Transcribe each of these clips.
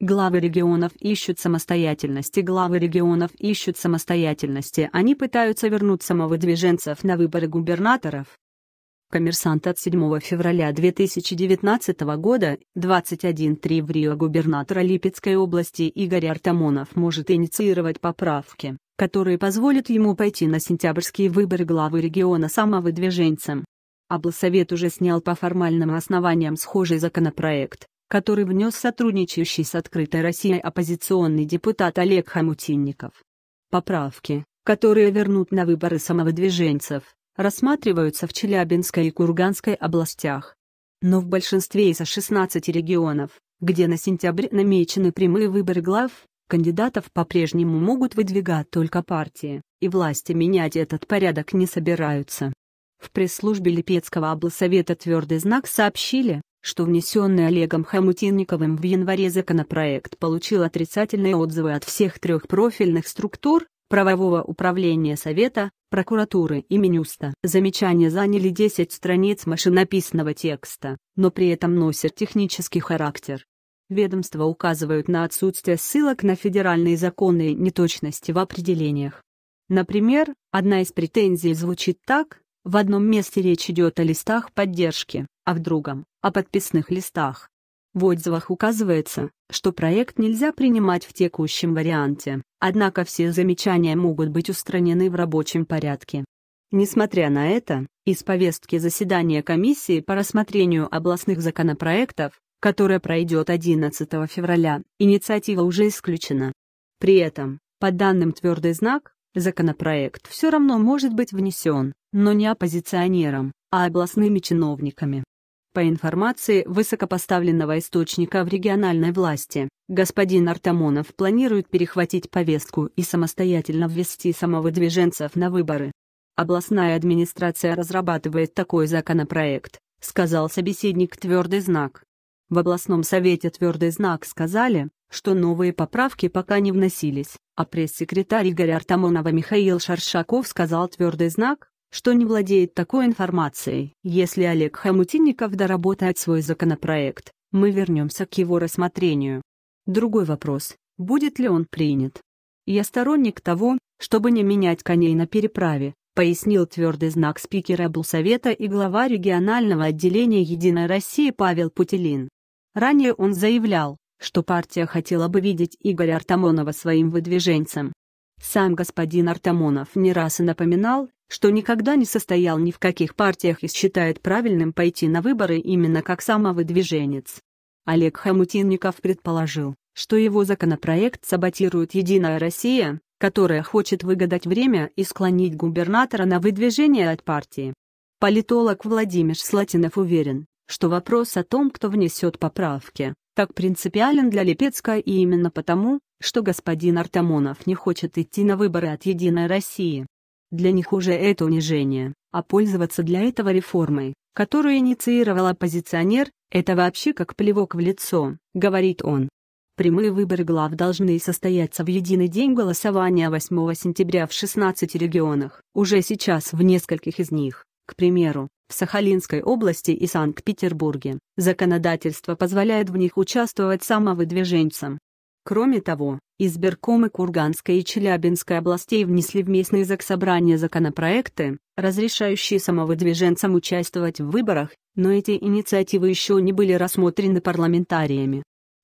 Главы регионов ищут самостоятельности, главы регионов ищут самостоятельности, они пытаются вернуть самовыдвиженцев на выборы губернаторов. Коммерсант от 7 февраля 2019 года, 21.3 в Рио губернатора Липецкой области Игорь Артамонов может инициировать поправки, которые позволят ему пойти на сентябрьские выборы главы региона самовыдвиженцем. Облсовет уже снял по формальным основаниям схожий законопроект, который внес сотрудничающий с «Открытой Россией» оппозиционный депутат Олег Хамутинников. Поправки, которые вернут на выборы самовыдвиженцев, рассматриваются в Челябинской и Курганской областях. Но в большинстве из 16 регионов, где на сентябрь намечены прямые выборы глав, кандидатов по-прежнему могут выдвигать только партии, и власти менять этот порядок не собираются. В пресс-службе Липецкого облсовета «Твердый знак» сообщили, что внесенный Олегом Хамутинниковым в январе законопроект получил отрицательные отзывы от всех трех профильных структур, правового управления Совета, прокуратуры и Минюста. Замечания заняли 10 страниц машинописного текста, но при этом носят технический характер. Ведомства указывают на отсутствие ссылок на федеральные законы и неточности в определениях. Например, одна из претензий звучит так, в одном месте речь идет о листах поддержки, а в другом — о подписных листах. В отзывах указывается, что проект нельзя принимать в текущем варианте, однако все замечания могут быть устранены в рабочем порядке. Несмотря на это, из повестки заседания комиссии по рассмотрению областных законопроектов, которая пройдет 11 февраля, инициатива уже исключена. При этом, по данным «Твердый знак», законопроект все равно может быть внесен, но не оппозиционером, а областными чиновниками. По информации высокопоставленного источника в региональной власти, господин Артамонов планирует перехватить повестку и самостоятельно ввести самовыдвиженцев на выборы. Областная администрация разрабатывает такой законопроект, сказал собеседник «Твердый знак». В областном совете «Твердый знак» сказали, что новые поправки пока не вносились, а пресс-секретарь Игоря Артамонова Михаил Шаршаков сказал «Твердый знак», что не владеет такой информацией. Если Олег Хамутинников доработает свой законопроект, мы вернемся к его рассмотрению. Другой вопрос, будет ли он принят. Я сторонник того, чтобы не менять коней на переправе, пояснил твердый знак спикера облсовета и глава регионального отделения «Единой России» Павел Путилин. Ранее он заявлял, что партия хотела бы видеть Игоря Артамонова своим выдвиженцем, сам господин Артамонов не раз и напоминал, что никогда не состоял ни в каких партиях и считает правильным пойти на выборы именно как самовыдвиженец. Олег Хамутинников предположил, что его законопроект саботирует «Единая Россия», которая хочет выгадать время и склонить губернатора на выдвижение от партии. Политолог Владимир Слатинов уверен, что вопрос о том, кто внесет поправки, так принципиален для Липецка и именно потому, что господин Артамонов не хочет идти на выборы от «Единой России». Для них уже это унижение, а пользоваться для этого реформой, которую инициировал оппозиционер, это вообще как плевок в лицо, говорит он. Прямые выборы глав должны состояться в единый день голосования 8 сентября в 16 регионах, уже сейчас в нескольких из них, к примеру, в Сахалинской области и Санкт-Петербурге. Законодательство позволяет в них участвовать самовыдвиженцам, Кроме того, избиркомы Курганской и Челябинской областей внесли в местные заксобрания законопроекты, разрешающие самовыдвиженцам участвовать в выборах, но эти инициативы еще не были рассмотрены парламентариями.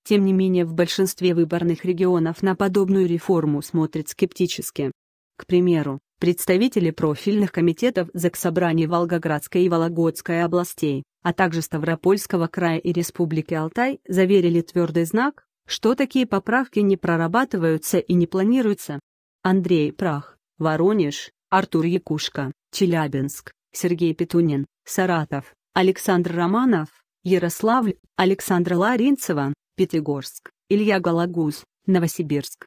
Тем не менее в большинстве выборных регионов на подобную реформу смотрят скептически. К примеру, представители профильных комитетов Заксобраний Волгоградской и Вологодской областей, а также Ставропольского края и Республики Алтай заверили твердый знак, что такие поправки не прорабатываются и не планируются. Андрей Прах, Воронеж, Артур Якушка, Челябинск, Сергей Петунин, Саратов, Александр Романов, Ярославль, Александра Ларинцева, Пятигорск, Илья Гологуз, Новосибирск,